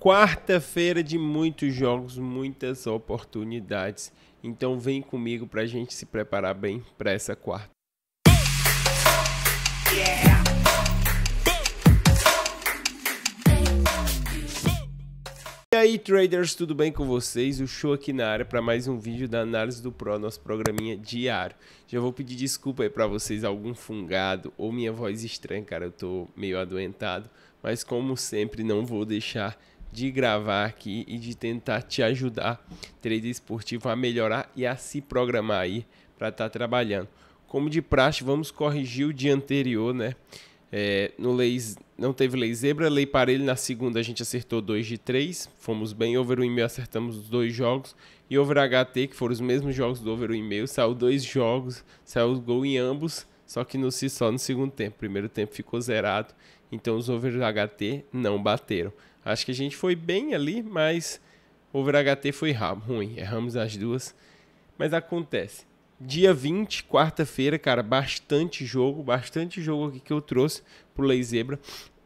quarta-feira de muitos jogos, muitas oportunidades. Então vem comigo para a gente se preparar bem para essa quarta. E aí, traders, tudo bem com vocês? O show aqui na área para mais um vídeo da análise do Pro, nosso programinha diário. Já vou pedir desculpa aí para vocês algum fungado ou minha voz estranha, cara, eu tô meio adoentado, mas como sempre não vou deixar de gravar aqui e de tentar te ajudar, trader esportivo, a melhorar e a se programar aí para estar tá trabalhando. Como de praxe, vamos corrigir o dia anterior, né? É, no lei, não teve lei zebra, lei parelho na segunda a gente acertou 2 de 3, fomos bem, over 1,5 acertamos os dois jogos, e over HT, que foram os mesmos jogos do over 1,5, saiu dois jogos, saiu gol em ambos, só que no si só no segundo tempo. Primeiro tempo ficou zerado então os over HT não bateram. Acho que a gente foi bem ali, mas over HT foi ruim. Erramos as duas. Mas acontece. Dia 20, quarta-feira, cara, bastante jogo, bastante jogo aqui que eu trouxe pro Lei Zebra.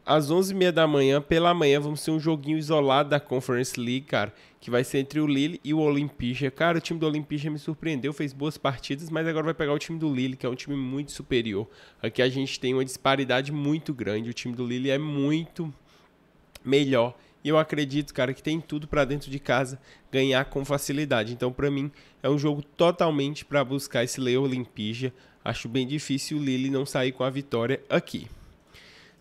Às 11h30 da manhã, pela manhã, vamos ter um joguinho isolado da Conference League, cara que vai ser entre o Lille e o Olympique. Cara, o time do Olympique me surpreendeu, fez boas partidas, mas agora vai pegar o time do Lille, que é um time muito superior. Aqui a gente tem uma disparidade muito grande. O time do Lille é muito melhor. E eu acredito, cara, que tem tudo para dentro de casa ganhar com facilidade. Então, para mim, é um jogo totalmente para buscar esse Leo Olympique. Acho bem difícil o Lille não sair com a vitória aqui.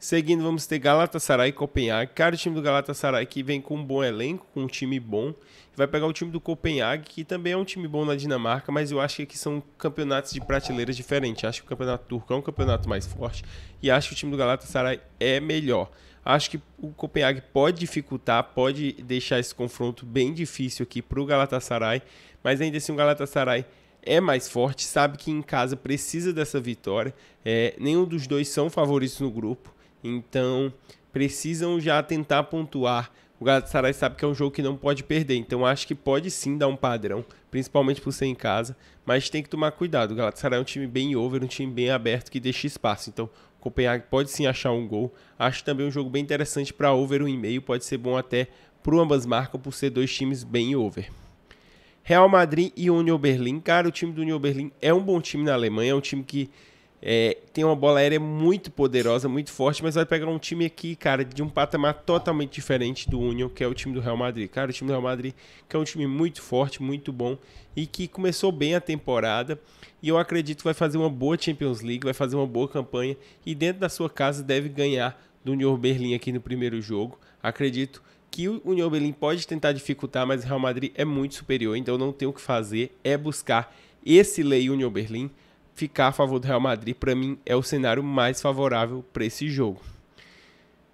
Seguindo, vamos ter Galatasaray e Copenhague. Cara, o time do Galatasaray que vem com um bom elenco, com um time bom. Vai pegar o time do Copenhague, que também é um time bom na Dinamarca, mas eu acho que aqui são campeonatos de prateleiras diferentes. Acho que o campeonato turco é um campeonato mais forte e acho que o time do Galatasaray é melhor. Acho que o Copenhague pode dificultar, pode deixar esse confronto bem difícil aqui para o Galatasaray, mas ainda assim o Galatasaray é mais forte, sabe que em casa precisa dessa vitória. É, nenhum dos dois são favoritos no grupo. Então, precisam já tentar pontuar. O Galatasaray sabe que é um jogo que não pode perder, então acho que pode sim dar um padrão, principalmente por ser em casa, mas tem que tomar cuidado. O Galatasaray é um time bem over, um time bem aberto que deixa espaço. Então, o Copenhague pode sim achar um gol. Acho também um jogo bem interessante para over 1,5, um pode ser bom até para ambas marcas por ser dois times bem over. Real Madrid e Union Berlim. Cara, o time do Union Berlim é um bom time na Alemanha, é um time que é, tem uma bola aérea muito poderosa, muito forte, mas vai pegar um time aqui, cara, de um patamar totalmente diferente do Union, que é o time do Real Madrid. Cara, o time do Real Madrid, que é um time muito forte, muito bom e que começou bem a temporada. E eu acredito que vai fazer uma boa Champions League, vai fazer uma boa campanha e dentro da sua casa deve ganhar do Union Berlim aqui no primeiro jogo. Acredito que o Union Berlim pode tentar dificultar, mas o Real Madrid é muito superior, então não tem o que fazer, é buscar esse Lei Union Berlim ficar a favor do Real Madrid, para mim, é o cenário mais favorável para esse jogo.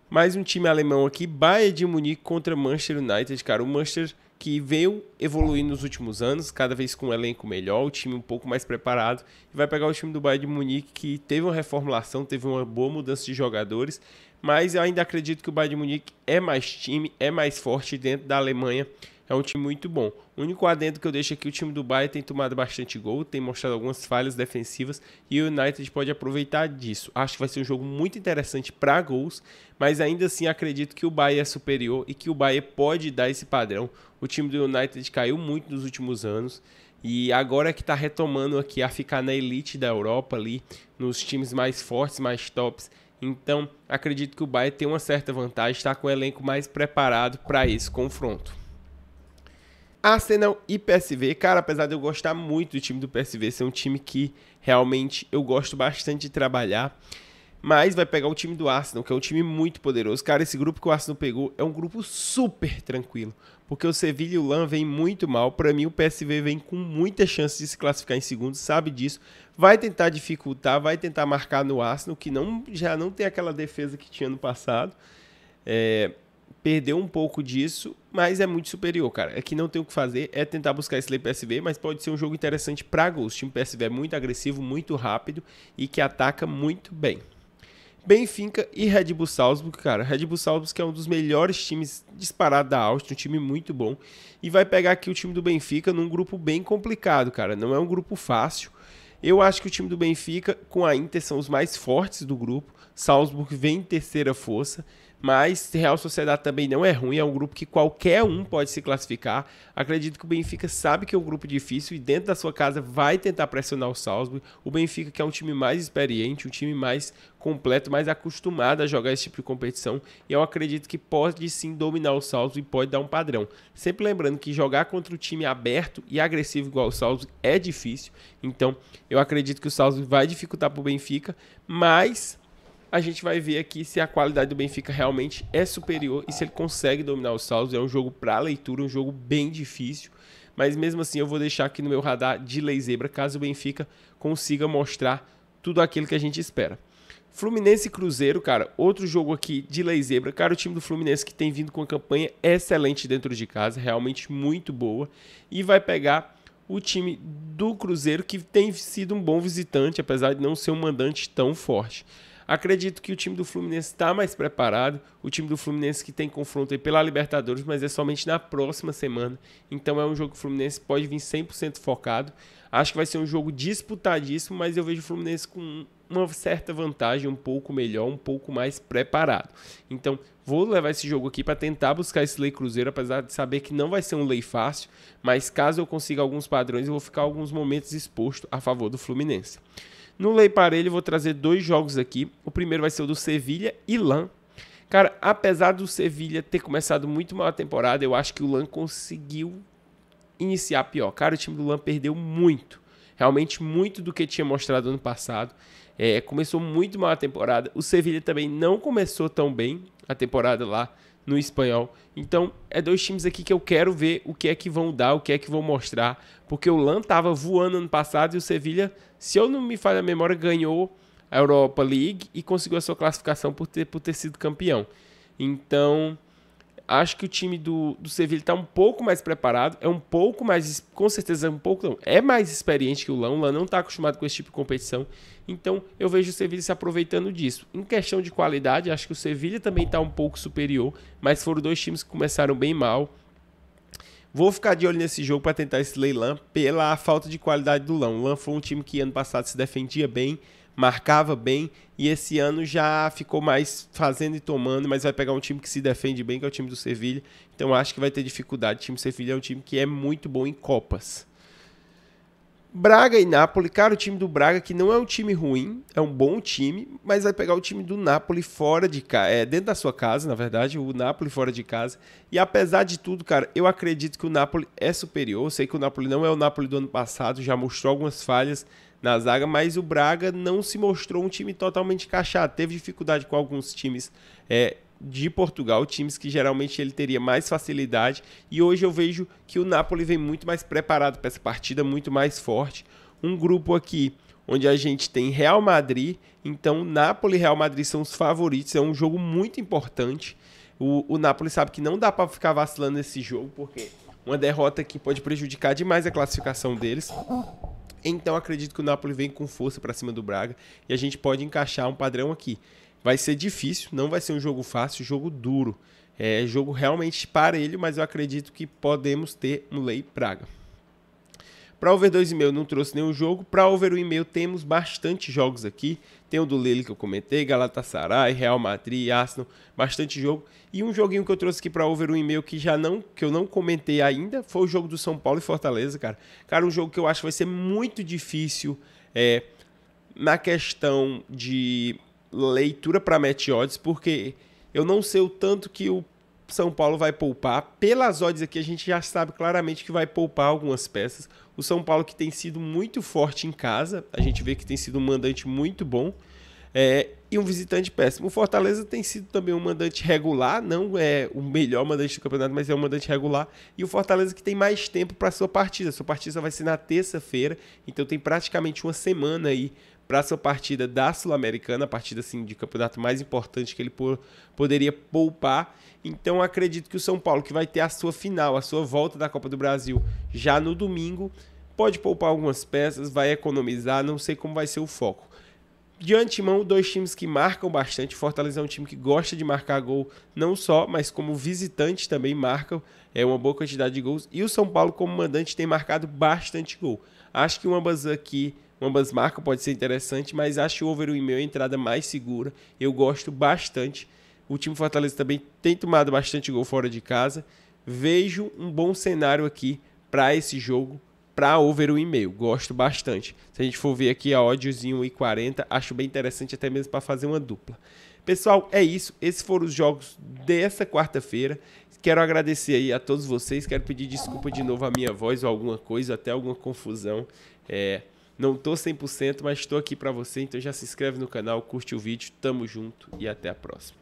Mais um time alemão aqui, Bayern de Munique contra Manchester United, cara. O Manchester que veio evoluindo nos últimos anos, cada vez com um elenco melhor, o time um pouco mais preparado, e vai pegar o time do Bayern de Munique que teve uma reformulação, teve uma boa mudança de jogadores mas eu ainda acredito que o Bayern de Munique é mais time, é mais forte dentro da Alemanha. É um time muito bom. O único adendo que eu deixo aqui, é o time do Bayern tem tomado bastante gol, tem mostrado algumas falhas defensivas e o United pode aproveitar disso. Acho que vai ser um jogo muito interessante para gols, mas ainda assim acredito que o Bayern é superior e que o Bayern pode dar esse padrão. O time do United caiu muito nos últimos anos e agora que está retomando aqui a ficar na elite da Europa ali, nos times mais fortes, mais tops então, acredito que o Bayern tem uma certa vantagem, está com o elenco mais preparado para esse confronto. Arsenal e PSV, cara, apesar de eu gostar muito do time do PSV, ser um time que realmente eu gosto bastante de trabalhar, mas vai pegar o time do Arsenal, que é um time muito poderoso. Cara, esse grupo que o Arsenal pegou é um grupo super tranquilo. Porque o Sevilla e o Lan vêm muito mal. Para mim, o PSV vem com muita chance de se classificar em segundo, sabe disso. Vai tentar dificultar, vai tentar marcar no Arsenal, que não, já não tem aquela defesa que tinha no passado. É, perdeu um pouco disso, mas é muito superior, cara. É que não tem o que fazer, é tentar buscar esse PSV, mas pode ser um jogo interessante para gols. O time PSV é muito agressivo, muito rápido e que ataca muito bem. Benfica e Red Bull Salzburg, cara. Red Bull Salzburg que é um dos melhores times disparado da Áustria, um time muito bom. E vai pegar aqui o time do Benfica num grupo bem complicado, cara. Não é um grupo fácil. Eu acho que o time do Benfica com a Inter são os mais fortes do grupo. Salzburg vem em terceira força. Mas Real Sociedade também não é ruim, é um grupo que qualquer um pode se classificar. Acredito que o Benfica sabe que é um grupo difícil e dentro da sua casa vai tentar pressionar o Salzburg. O Benfica, que é um time mais experiente, um time mais completo, mais acostumado a jogar esse tipo de competição, e eu acredito que pode sim dominar o Salzburg e pode dar um padrão. Sempre lembrando que jogar contra o time aberto e agressivo igual o Salzburg é difícil, então eu acredito que o Salzburg vai dificultar para o Benfica, mas a gente vai ver aqui se a qualidade do Benfica realmente é superior e se ele consegue dominar os saldos. É um jogo para leitura, um jogo bem difícil, mas mesmo assim eu vou deixar aqui no meu radar de lei zebra caso o Benfica consiga mostrar tudo aquilo que a gente espera. Fluminense e Cruzeiro, cara, outro jogo aqui de lei zebra. Cara, o time do Fluminense que tem vindo com uma campanha excelente dentro de casa, realmente muito boa, e vai pegar o time do Cruzeiro que tem sido um bom visitante, apesar de não ser um mandante tão forte. Acredito que o time do Fluminense está mais preparado. O time do Fluminense que tem confronto aí pela Libertadores, mas é somente na próxima semana. Então é um jogo que o Fluminense pode vir 100% focado. Acho que vai ser um jogo disputadíssimo, mas eu vejo o Fluminense com uma certa vantagem, um pouco melhor, um pouco mais preparado. Então, vou levar esse jogo aqui para tentar buscar esse Lei Cruzeiro, apesar de saber que não vai ser um lei fácil, mas caso eu consiga alguns padrões, eu vou ficar alguns momentos exposto a favor do Fluminense. No Lei Parelho, vou trazer dois jogos aqui. O primeiro vai ser o do Sevilha e Lan. Cara, apesar do Sevilha ter começado muito mal a temporada, eu acho que o Lan conseguiu iniciar pior. Cara, o time do Lan perdeu muito. Realmente muito do que tinha mostrado ano passado. É, começou muito mal a temporada. O Sevilha também não começou tão bem a temporada lá no espanhol. Então, é dois times aqui que eu quero ver o que é que vão dar, o que é que vão mostrar, porque o Lan tava voando ano passado e o Sevilha, se eu não me falho a memória, ganhou a Europa League e conseguiu a sua classificação por ter, por ter sido campeão. Então, acho que o time do, do Sevilha está um pouco mais preparado, é um pouco mais, com certeza, é um pouco não, é mais experiente que o Lão, o Lão não está acostumado com esse tipo de competição, então eu vejo o Sevilha se aproveitando disso. Em questão de qualidade, acho que o Sevilha também está um pouco superior, mas foram dois times que começaram bem mal, Vou ficar de olho nesse jogo para tentar esse leilão pela falta de qualidade do Lão. O Lão foi um time que ano passado se defendia bem, marcava bem e esse ano já ficou mais fazendo e tomando, mas vai pegar um time que se defende bem, que é o time do Sevilha. Então acho que vai ter dificuldade. O time do Sevilha é um time que é muito bom em Copas. Braga e Napoli, cara, o time do Braga, que não é um time ruim, é um bom time, mas vai pegar o time do Napoli fora de casa, é, dentro da sua casa, na verdade, o Napoli fora de casa. E apesar de tudo, cara, eu acredito que o Napoli é superior. Eu sei que o Napoli não é o Napoli do ano passado, já mostrou algumas falhas na zaga, mas o Braga não se mostrou um time totalmente encaixado. Teve dificuldade com alguns times é, de Portugal, times que geralmente ele teria mais facilidade. E hoje eu vejo que o Napoli vem muito mais preparado para essa partida, muito mais forte. Um grupo aqui onde a gente tem Real Madrid, então Napoli e Real Madrid são os favoritos, é um jogo muito importante. O, o Napoli sabe que não dá para ficar vacilando nesse jogo, porque uma derrota que pode prejudicar demais a classificação deles. Então acredito que o Napoli vem com força para cima do Braga e a gente pode encaixar um padrão aqui. Vai ser difícil, não vai ser um jogo fácil, jogo duro. É jogo realmente parelho, mas eu acredito que podemos ter um Lei Praga. Para over 2,5 não trouxe nenhum jogo. Para over 1,5 temos bastante jogos aqui. Tem o do Lille que eu comentei, Galatasaray, Real Madrid, Arsenal, bastante jogo. E um joguinho que eu trouxe aqui para over 1,5 que já não que eu não comentei ainda, foi o jogo do São Paulo e Fortaleza, cara. Cara, um jogo que eu acho que vai ser muito difícil é, na questão de leitura para match odds, porque eu não sei o tanto que o São Paulo vai poupar. Pelas odds aqui, a gente já sabe claramente que vai poupar algumas peças. O São Paulo que tem sido muito forte em casa, a gente vê que tem sido um mandante muito bom. É, e um visitante péssimo. O Fortaleza tem sido também um mandante regular, não é o melhor mandante do campeonato, mas é um mandante regular. E o Fortaleza que tem mais tempo para sua partida. Sua partida vai ser na terça-feira, então tem praticamente uma semana aí para sua partida da Sul-Americana, a partida assim, de campeonato mais importante que ele por, poderia poupar. Então acredito que o São Paulo, que vai ter a sua final, a sua volta da Copa do Brasil já no domingo, pode poupar algumas peças, vai economizar, não sei como vai ser o foco de antemão, dois times que marcam bastante. Fortaleza é um time que gosta de marcar gol, não só, mas como visitante também marcam. É uma boa quantidade de gols. E o São Paulo, como mandante, tem marcado bastante gol. Acho que uma ambas aqui, ambas marcam, pode ser interessante, mas acho o over 1,5 é a entrada mais segura. Eu gosto bastante. O time Fortaleza também tem tomado bastante gol fora de casa. Vejo um bom cenário aqui para esse jogo para over 1,5. Gosto bastante. Se a gente for ver aqui a odds em 1,40, acho bem interessante até mesmo para fazer uma dupla. Pessoal, é isso. Esses foram os jogos dessa quarta-feira. Quero agradecer aí a todos vocês. Quero pedir desculpa de novo à minha voz ou alguma coisa, até alguma confusão. É, não tô 100%, mas estou aqui para você. Então já se inscreve no canal, curte o vídeo. Tamo junto e até a próxima.